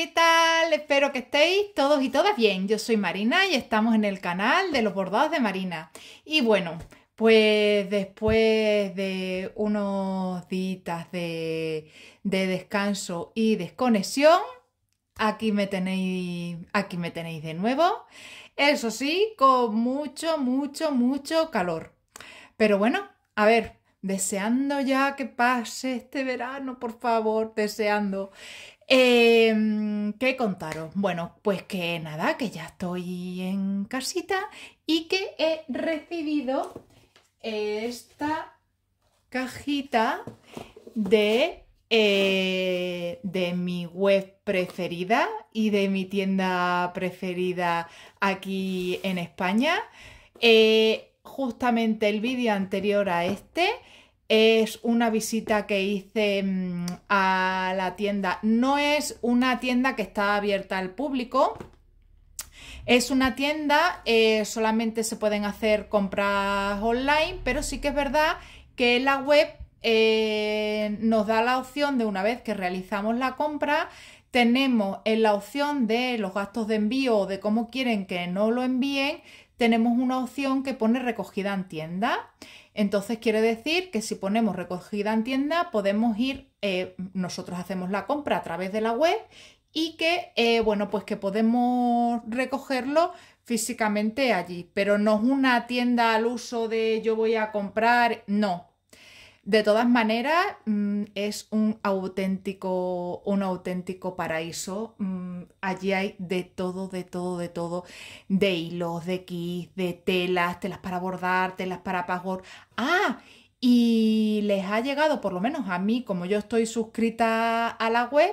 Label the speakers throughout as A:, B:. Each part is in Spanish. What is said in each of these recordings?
A: ¿qué tal? Espero que estéis todos y todas bien. Yo soy Marina y estamos en el canal de los bordados de Marina. Y bueno, pues después de unos días de, de descanso y desconexión, aquí me tenéis, aquí me tenéis de nuevo. Eso sí, con mucho, mucho, mucho calor. Pero bueno, a ver, deseando ya que pase este verano, por favor, deseando Em, ¿Qué contaros? Bueno, pues que nada, que ya estoy en casita y que he recibido esta cajita de, eh, de mi web preferida y de mi tienda preferida aquí en España. Eh, justamente el vídeo anterior a este es una visita que hice mm, a la tienda. No es una tienda que está abierta al público. Es una tienda, eh, solamente se pueden hacer compras online, pero sí que es verdad que la web eh, nos da la opción de una vez que realizamos la compra, tenemos en la opción de los gastos de envío o de cómo quieren que no lo envíen, tenemos una opción que pone recogida en tienda. Entonces quiere decir que si ponemos recogida en tienda podemos ir, eh, nosotros hacemos la compra a través de la web y que, eh, bueno, pues que podemos recogerlo físicamente allí, pero no es una tienda al uso de yo voy a comprar, no, de todas maneras, mm, es un auténtico, un auténtico paraíso. Mm, allí hay de todo, de todo, de todo. De hilos, de kits, de telas, telas para bordar, telas para pagor. ¡Ah! Y les ha llegado, por lo menos a mí, como yo estoy suscrita a la web,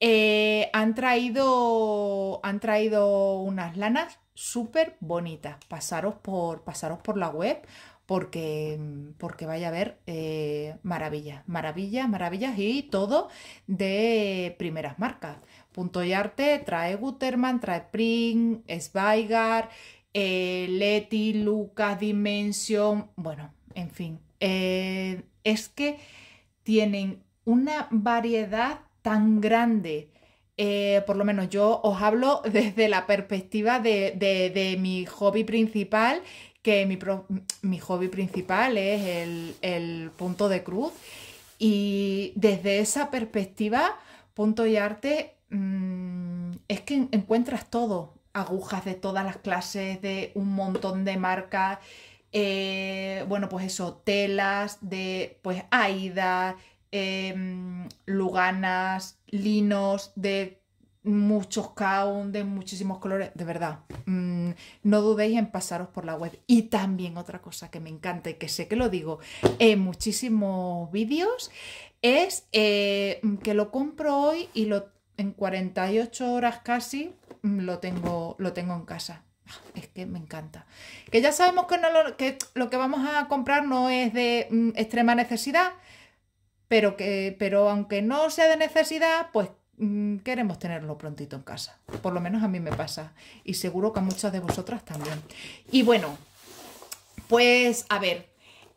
A: eh, han, traído, han traído unas lanas súper bonitas. Pasaros por, pasaros por la web porque, mm, porque vaya a haber maravillas, eh, maravillas, maravillas y todo de primeras marcas. Punto y Arte trae Guterman, trae Spring, Sveigar, eh, Leti, Lucas, Dimension, bueno, en fin. Eh, es que tienen una variedad tan grande. por lo menos yo os hablo desde la perspectiva de mi hobby principal, que mi, hobby principal es el, punto de cruz y desde esa perspectiva, punto y arte, mm, es que encuentras todo, agujas de todas las clases, de un montón de marcas, eh, bueno, pues eso, telas de, pues, Aida, em, luganas, linos de muchos de muchísimos colores, de verdad. Mm, no dudéis en pasaros por la web. Y también otra cosa que me encanta y que sé que lo digo en muchísimos vídeos es eh, que lo compro hoy y lo, en 48 horas casi mm, lo tengo, lo tengo en casa. Ah, es que me encanta. Que ya sabemos que, lo, que lo que vamos a comprar no es de mm, extrema necesidad, pero, que, pero aunque no sea de necesidad, pues Mm, queremos tenerlo prontito en casa. Por lo menos a mí me pasa y seguro que a muchas de vosotras también. Y bueno, pues a ver,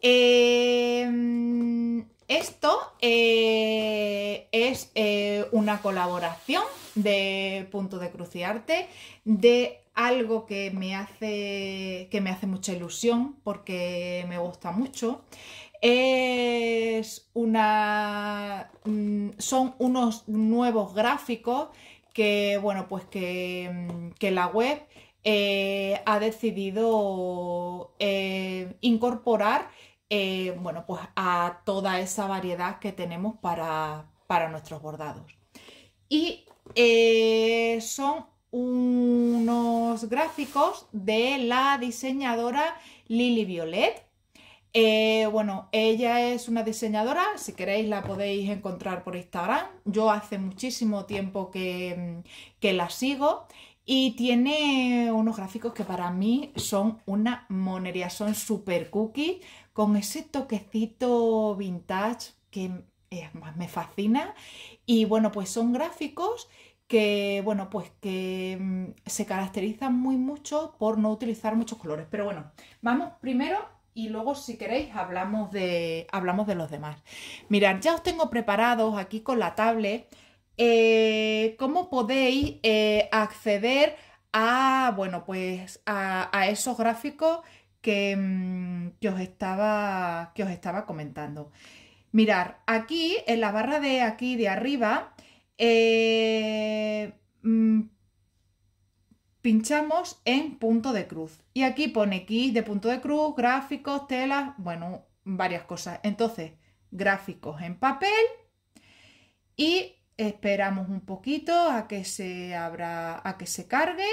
A: em, esto eh, es eh, una colaboración de Punto de Cruciarte de algo que me hace que me hace mucha ilusión porque me gusta mucho es una, mm, son unos nuevos gráficos que, bueno, pues que, mm, la web eh, ha decidido eh, incorporar eh, bueno, pues a toda esa variedad que tenemos para, para nuestros bordados. Y son unos gráficos de la diseñadora Lily Violet, eh, bueno, ella es una diseñadora, si queréis la podéis encontrar por Instagram. Yo hace muchísimo tiempo mm, que, la sigo y tiene unos gráficos que para mí son una monería, son super cookies con ese toquecito vintage que me fascina. Y bueno, pues son gráficos que, bueno, pues que mm, se caracterizan muy mucho por no utilizar muchos colores. Pero bueno, vamos primero y luego si queréis hablamos de, hablamos de los demás. Mirad, ya os tengo preparados aquí con la tablet eh, cómo podéis eh, acceder a, bueno, pues a, esos gráficos mm, que, os estaba, que os estaba comentando. Mirar, aquí en la barra de aquí de arriba eh, mm, pinchamos en punto de cruz. Y aquí pone aquí de punto de cruz, gráficos, telas, bueno, varias cosas. Entonces, gráficos en papel y esperamos un poquito a que se abra, a que se cargue.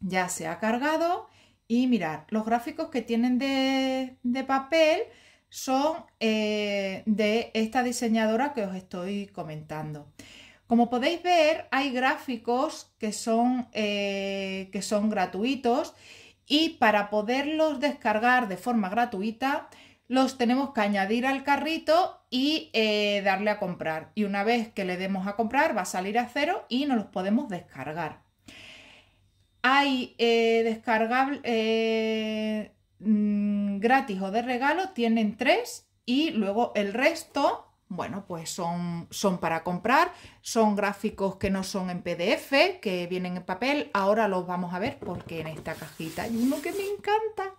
A: Ya se ha cargado y mirar, los gráficos que tienen de, de papel son eh, de esta diseñadora que os estoy comentando. Como podéis ver, hay gráficos que son, eh, que son gratuitos y para poderlos descargar de forma gratuita, los tenemos que añadir al carrito y eh, darle a comprar. Y una vez que le demos a comprar va a salir a cero y nos los podemos descargar. Hay eh, descargable mm, gratis o de regalo, tienen tres y luego el resto bueno, pues son, son para comprar, son gráficos que no son en PDF, que vienen en papel, ahora los vamos a ver porque en esta cajita hay uno que me encanta.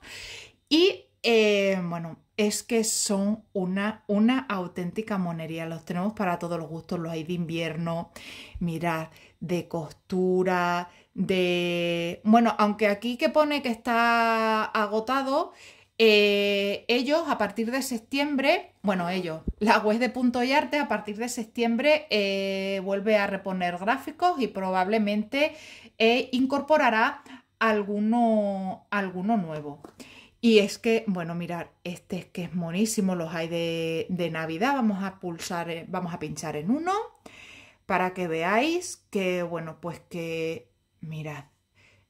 A: Y eh, bueno, es que son una, una auténtica monería, los tenemos para todos los gustos, los hay de invierno, mirad, de costura, de... Bueno, aunque aquí que pone que está agotado, eh, ellos a partir de septiembre, bueno, ellos, la web de Punto y Arte a partir de septiembre eh, vuelve a reponer gráficos y probablemente eh, incorporará alguno, alguno nuevo. Y es que, bueno, mirar, este es que es monísimo, los hay de, de Navidad. Vamos a pulsar, vamos a pinchar en uno para que veáis que, bueno, pues que, mirad,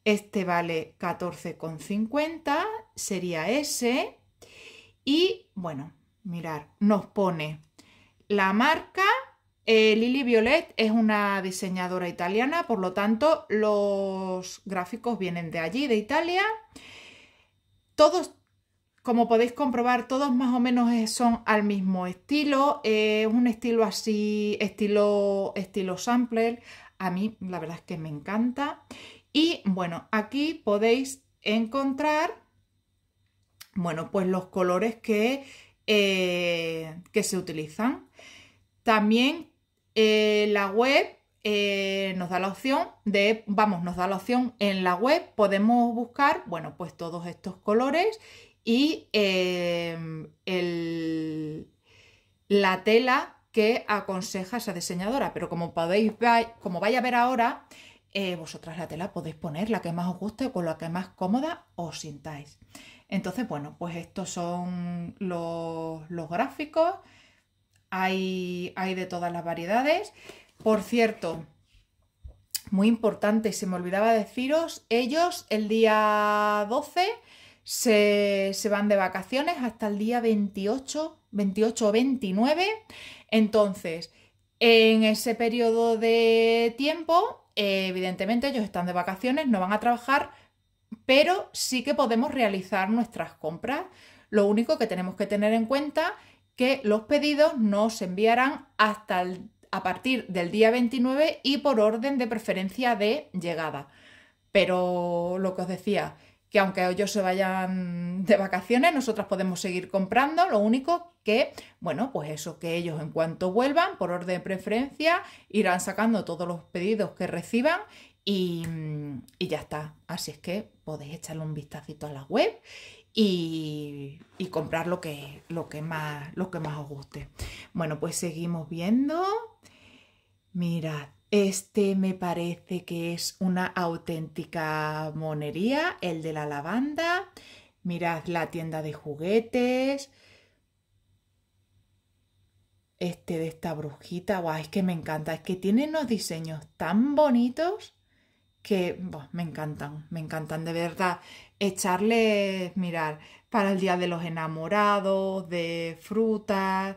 A: este vale 14,50, sería ese. Y bueno, mirar, nos pone la marca. Eh, Lili Violet es una diseñadora italiana, por lo tanto los gráficos vienen de allí, de Italia. Todos, como podéis comprobar, todos más o menos son al mismo estilo. Es eh, un estilo así, estilo, estilo sampler. A mí la verdad es que me encanta. Y bueno, aquí podéis encontrar, bueno, pues los colores que, eh, que se utilizan. También eh, la web eh, nos da la opción de, vamos, nos da la opción en la web, podemos buscar, bueno, pues todos estos colores y el, la tela que aconseja esa diseñadora. Pero como podéis, como vais a ver ahora, eh, vosotras la tela podéis poner la que más os guste, con la que más cómoda os sintáis. Entonces, bueno, pues estos son los, gráficos. Hay, hay, de todas las variedades. Por cierto, muy importante, se me olvidaba deciros, ellos el día 12 se, se van de vacaciones hasta el día 28, 28 o 29. Entonces, en ese periodo de tiempo eh, evidentemente ellos están de vacaciones, no van a trabajar, pero sí que podemos realizar nuestras compras. Lo único que tenemos que tener en cuenta que los pedidos no se enviarán hasta a partir del día 29 y por orden de preferencia de llegada. Pero lo que os decía, que aunque ellos se vayan de vacaciones, nosotras podemos seguir comprando, lo único que, bueno, pues eso, que ellos en cuanto vuelvan, por orden de preferencia, irán sacando todos los pedidos que reciban y, mm, ya está. Así es que podéis echarle un vistacito a la web y, comprar lo que, lo, que más, lo que más os guste. Bueno, pues seguimos viendo. Mirad, este me parece que es una auténtica monería, el de la lavanda. Mirad la tienda de juguetes. Este de esta brujita, guau, es que me encanta. Es que tiene unos diseños tan bonitos que me encantan, me encantan de verdad. Echarles, mirar, para el Día de los Enamorados, de frutas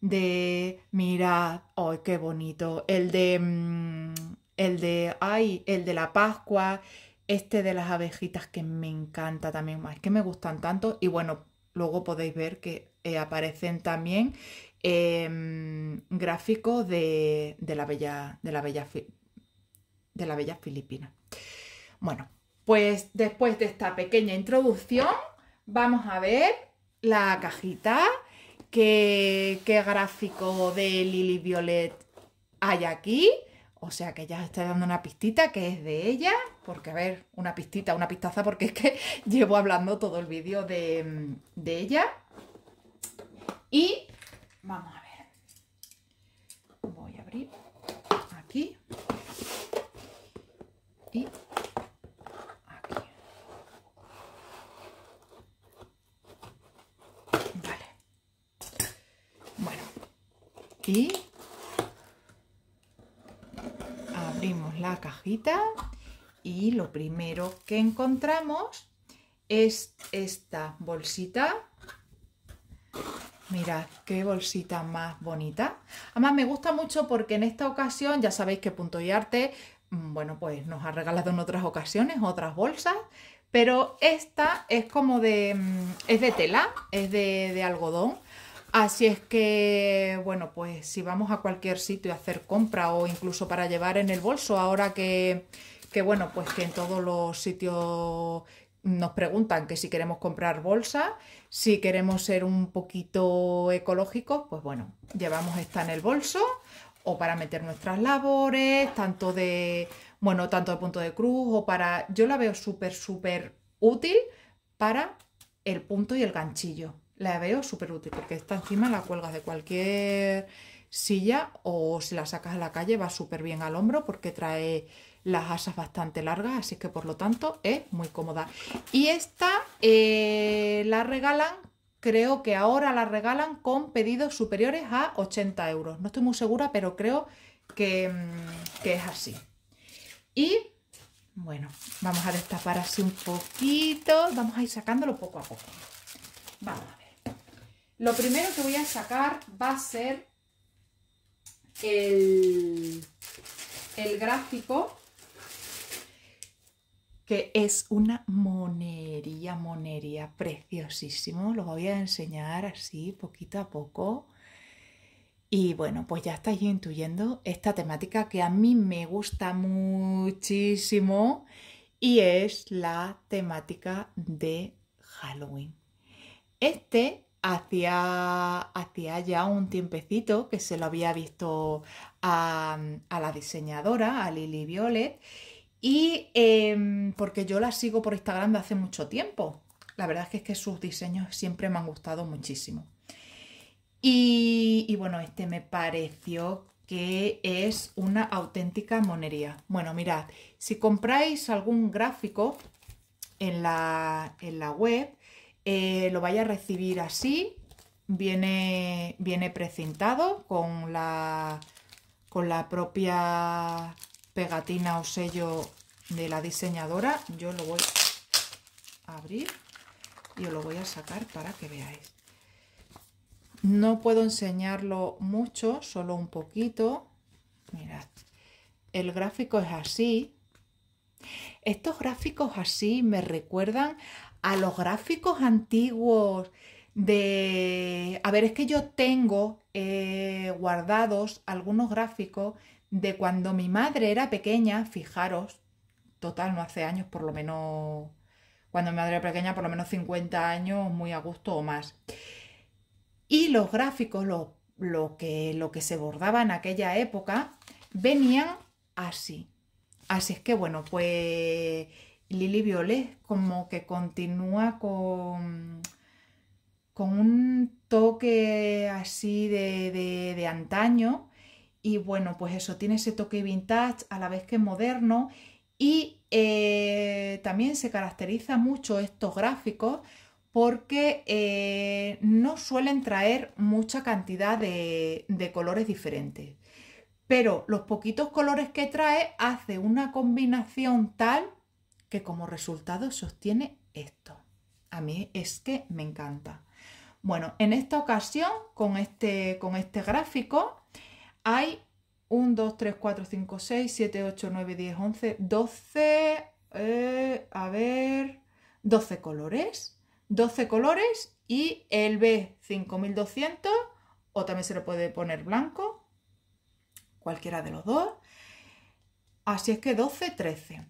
A: de, mira, ¡ay, oh, qué bonito! El de, mm, el de, ay, el de la Pascua, este de las abejitas que me encanta también, es que me gustan tanto. Y bueno, luego podéis ver que eh, aparecen también em, gráficos de, la bella, de, la bella, de la bella Filipina. Bueno, pues después de esta pequeña introducción, vamos a ver la cajita qué, gráfico de Lily Violet hay aquí. O sea que ya estoy dando una pistita que es de ella, porque a ver, una pistita, una pistaza, porque es que llevo hablando todo el vídeo de, de ella. Y vamos a ver. Voy a abrir aquí. Y Abrimos la cajita y lo primero que encontramos es esta bolsita. Mirad, qué bolsita más bonita. Además me gusta mucho porque en esta ocasión, ya sabéis que Punto y Arte, mm, bueno, pues nos ha regalado en otras ocasiones otras bolsas, pero esta es como de, mm, es de tela, es de algodón Así es que, bueno, pues si vamos a cualquier sitio a hacer compra o incluso para llevar en el bolso, ahora que, que bueno, pues que en todos los sitios nos preguntan que si queremos comprar bolsa, si queremos ser un poquito ecológicos, pues bueno, llevamos esta en el bolso o para meter nuestras labores, tanto de, bueno, tanto de punto de cruz o para, yo la veo súper, súper útil para el punto y el ganchillo la veo súper útil porque esta encima la cuelgas de cualquier silla o si la sacas a la calle va súper bien al hombro porque trae las asas bastante largas, así que por lo tanto es muy cómoda. Y esta eh, la regalan, creo que ahora la regalan con pedidos superiores a 80 euros. No estoy muy segura, pero creo que, mm, que es así. Y bueno, vamos a destapar así un poquito, vamos a ir sacándolo poco a poco. Lo primero que voy a sacar va a ser el, gráfico, que es una monería, monería preciosísimo. Lo voy a enseñar así poquito a poco. Y bueno, pues ya estáis intuyendo esta temática que a mí me gusta muchísimo y es la temática de Halloween. Este hacía, ya un tiempecito que se lo había visto a, la diseñadora, a Lily Violet, y em, porque yo la sigo por Instagram de hace mucho tiempo. La verdad es que, es que sus diseños siempre me han gustado muchísimo. Y, bueno, este me pareció que es una auténtica monería. Bueno, mirad, si compráis algún gráfico en la web, eh, lo vaya a recibir así. Viene, viene precintado con la, con la propia pegatina o sello de la diseñadora. Yo lo voy a abrir y os lo voy a sacar para que veáis. No puedo enseñarlo mucho, solo un poquito. Mirad, el gráfico es así, estos gráficos así me recuerdan a los gráficos antiguos de... A ver, es que yo tengo eh, guardados algunos gráficos de cuando mi madre era pequeña, fijaros, total, no hace años, por lo menos, cuando mi madre era pequeña, por lo menos 50 años, muy a gusto o más. Y los gráficos, lo, que, lo que se bordaba en aquella época, venían así. Así es que bueno, pues Lili Violet como que continúa con, con un toque así de, antaño y bueno, pues eso, tiene ese toque vintage a la vez que moderno y eh, también se caracteriza mucho estos gráficos porque eh, no suelen traer mucha cantidad de colores diferentes pero los poquitos colores que trae hace una combinación tal que como resultado sostiene esto. A mí es que me encanta. Bueno, en esta ocasión, con este, con este gráfico, hay 1, 2, 3, 4, 5, 6, 7, 8, 9, 10, 11, 12, a ver, 12 colores, 12 colores y el B5200, o también se lo puede poner blanco, cualquiera de los dos. Así es que 12, 13.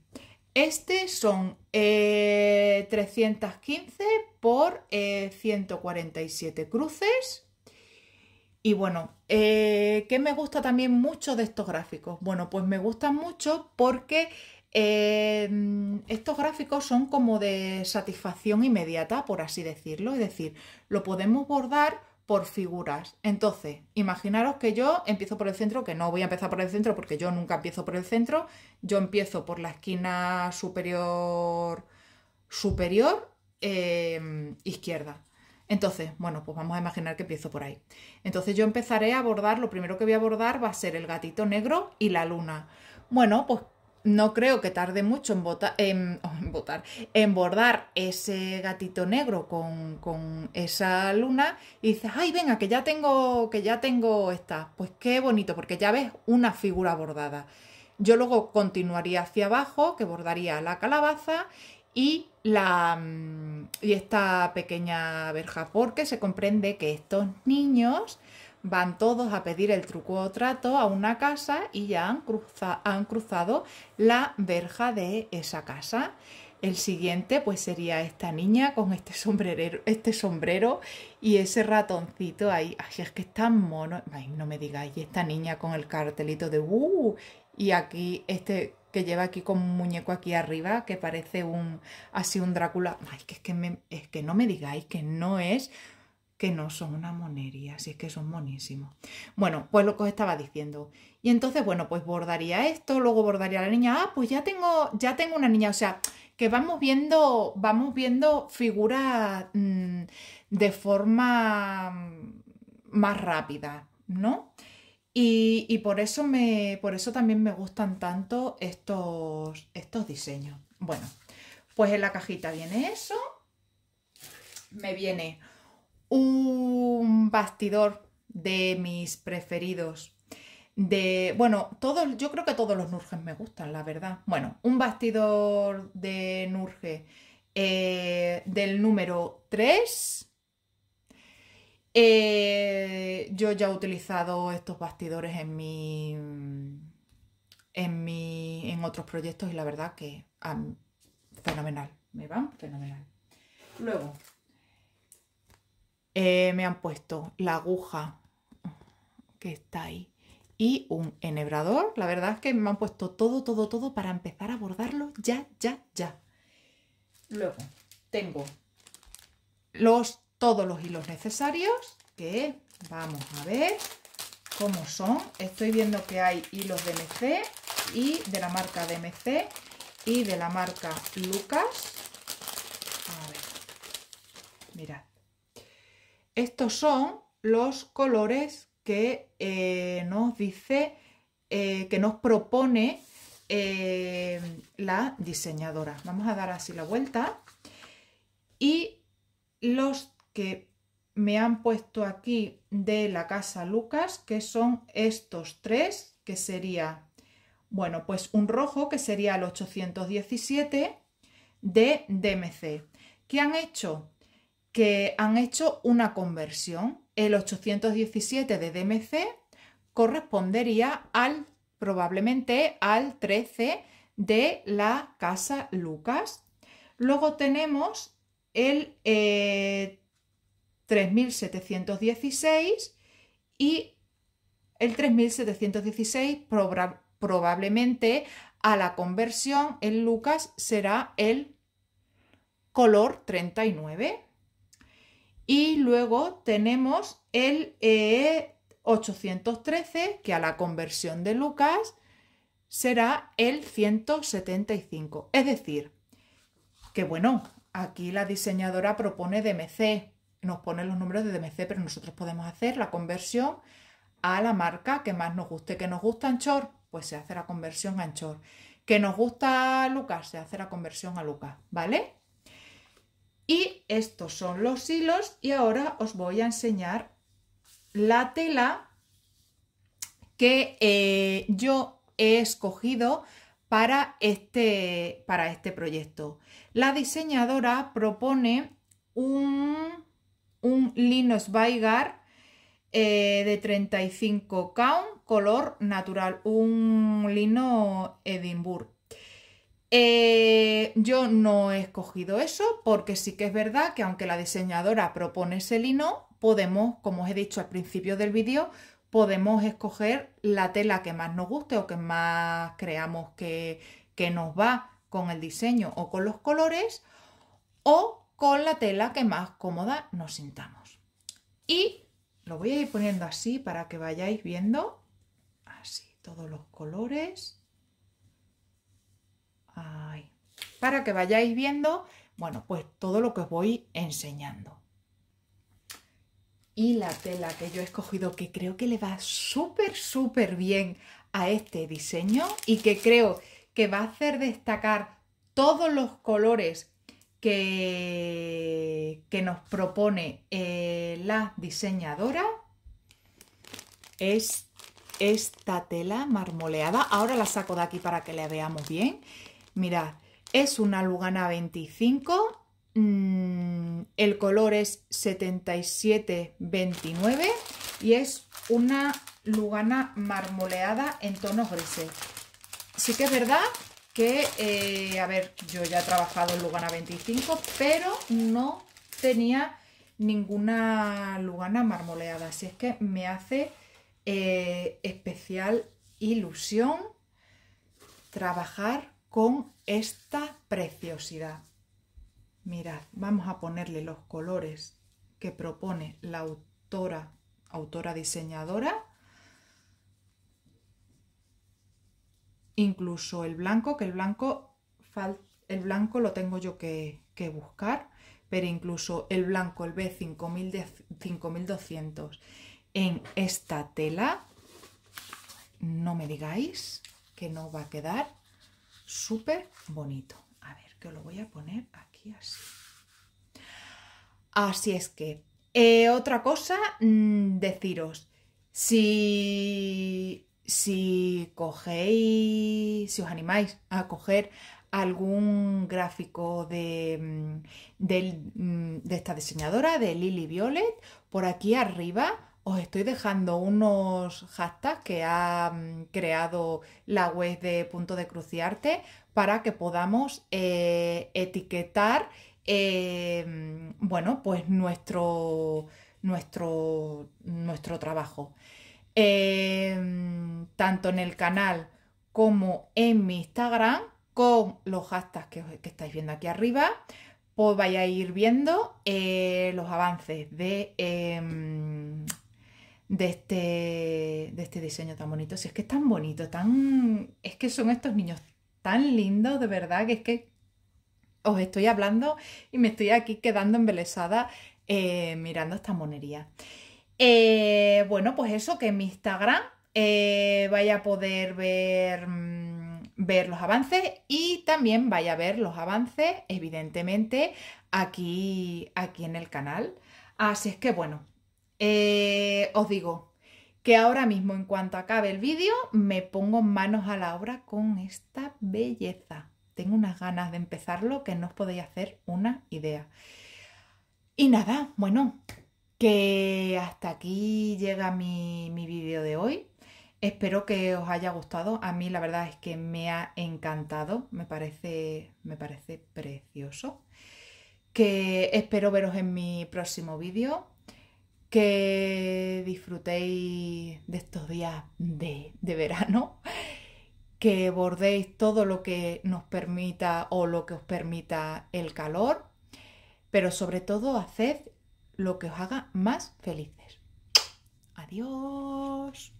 A: Este son 315 eh, por 147 eh, cruces. Y bueno, eh, ¿qué me gusta también mucho de estos gráficos? Bueno, pues me gustan mucho porque estos gráficos son como de satisfacción inmediata, por así decirlo. Es decir, lo podemos bordar por figuras. Entonces, imaginaros que yo empiezo por el centro, que no voy a empezar por el centro porque yo nunca empiezo por el centro, yo empiezo por la esquina superior superior em, izquierda. Entonces, bueno, pues vamos a imaginar que empiezo por ahí. Entonces yo empezaré a abordar, lo primero que voy a abordar va a ser el gatito negro y la luna. Bueno, pues no creo que tarde mucho oh, en, botar, en bordar ese gatito negro con, esa luna y dices, ay, venga, que ya tengo, que ya tengo esta. Pues qué bonito, porque ya ves una figura bordada. Yo luego continuaría hacia abajo, que bordaría la calabaza y, la, mm, y esta pequeña verja, porque se comprende que estos niños van todos a pedir el truco o trato a una casa y ya han, cruzado la verja de esa casa. El siguiente pues sería esta niña con este, sombrero, este sombrero y ese ratoncito ahí. Ay, es que es tan mono. no me digáis, y esta niña con el cartelito de uh", y aquí este que lleva aquí con un muñeco aquí arriba que parece un así un Drácula. Ay, que es que es que no me digáis que no es que no son una monería, si es que son monísimos. Bueno, pues lo que os estaba diciendo. Y entonces, bueno, pues bordaría esto, luego bordaría la niña, ah, pues ya tengo, ya tengo una niña, o sea, que vamos viendo, vamos viendo figuras mm, de forma mm, más rápida, ¿no? Y, por eso me, por eso también me gustan tanto estos, estos diseños. Bueno, pues en la cajita viene eso. Me viene un bastidor de mis preferidos. De, bueno, todos, yo creo que todos los Nurges me gustan, la verdad. Bueno, un bastidor de Nurge eh, del número 3. Eh, yo ya he utilizado estos bastidores en mi, en mi. en otros proyectos y la verdad que fenomenal. Me van fenomenal. Luego, eh, me han puesto la aguja que está ahí y un enhebrador. La verdad es que me han puesto todo, todo, todo para empezar a bordarlo ya, ya, ya. Luego tengo los, todos los hilos necesarios que vamos a ver cómo son. Estoy viendo que hay hilos de MC y de la marca DMC y de la marca Lucas. A ver, mirad. Estos son los colores que eh, nos dice, eh, que nos propone eh, la diseñadora. Vamos a dar así la vuelta. Y los que me han puesto aquí de la casa Lucas, que son estos tres, que sería, bueno, pues un rojo, que sería el 817 de DMC. ¿Qué han hecho? que han hecho una conversión. El 817 de DMC correspondería al probablemente al 13 de la casa Lucas. Luego tenemos el 3716 eh, y el 3716 probablemente a la conversión en Lucas será el color 39. Y luego tenemos el eh, e 813, que a la conversión de Lucas será el 175. Es decir, que bueno, aquí la diseñadora propone DMC, nos pone los números de DMC, pero nosotros podemos hacer la conversión a la marca que más nos guste. ¿Que nos gusta Anchor? Pues se hace la conversión a Anchor. ¿Que nos gusta Lucas? Se hace la conversión a Lucas, ¿vale? Y estos son los hilos y ahora os voy a enseñar la tela que eh, yo he escogido para este, para este proyecto. La diseñadora propone un, lino Sveigar eh, de 35 count, color natural, un lino Edimburgo eh, yo no he escogido eso porque sí que es verdad que aunque la diseñadora propone ese lino, podemos, como os he dicho al principio del vídeo, podemos escoger la tela que más nos guste o que más creamos que, que nos va con el diseño o con los colores o con la tela que más cómoda nos sintamos. Y lo voy a ir poniendo así para que vayáis viendo, así todos los colores para que vayáis viendo, bueno, pues todo lo que os voy enseñando. Y la tela que yo he escogido que creo que le va súper, súper bien a este diseño y que creo que va a hacer destacar todos los colores que, que nos propone eh, la diseñadora es esta tela marmoleada. Ahora la saco de aquí para que la veamos bien. Mirad, es una Lugana 25, mm, el color es 7729 y es una Lugana marmoleada en tonos grises. Sí que es verdad que, eh, a ver, yo ya he trabajado en Lugana 25, pero no tenía ninguna Lugana marmoleada, así es que me hace eh, especial ilusión trabajar con esta preciosidad. Mirad, vamos a ponerle los colores que propone la autora, autora diseñadora. Incluso el blanco, que el blanco, el blanco lo tengo yo que, que buscar, pero incluso el blanco, el B5200 en esta tela, no me digáis que no va a quedar súper bonito. A ver, que lo voy a poner aquí así. Así es que, eh, otra cosa, mm, deciros, si, si cogéis, si os animáis a coger algún gráfico de, mm, mm, de, esta diseñadora, de Lily Violet, por aquí arriba os estoy dejando unos hashtags que ha mm, creado la web de Punto de Cruciarte para que podamos eh, etiquetar eh, bueno, pues nuestro, nuestro, nuestro trabajo. Em, tanto en el canal como en mi Instagram con los hashtags que, que estáis viendo aquí arriba, pues vais a ir viendo eh, los avances de em, de este, de este diseño tan bonito. Si es que es tan bonito, tan... Es que son estos niños tan lindos, de verdad, que es que os estoy hablando y me estoy aquí quedando embelesada eh, mirando esta monería. Eh, bueno, pues eso, que en mi Instagram eh, vaya a poder ver, mm, ver los avances y también vaya a ver los avances, evidentemente, aquí, aquí en el canal. Así es que bueno, eh, os digo que ahora mismo, en cuanto acabe el vídeo, me pongo manos a la obra con esta belleza. Tengo unas ganas de empezarlo que no os podéis hacer una idea. Y nada, bueno, que hasta aquí llega mi, mi vídeo de hoy. Espero que os haya gustado. A mí la verdad es que me ha encantado. Me parece, me parece precioso. Que espero veros en mi próximo vídeo que disfrutéis de estos días de, verano, que bordéis todo lo que nos permita o lo que os permita el calor, pero sobre todo haced lo que os haga más felices. Adiós.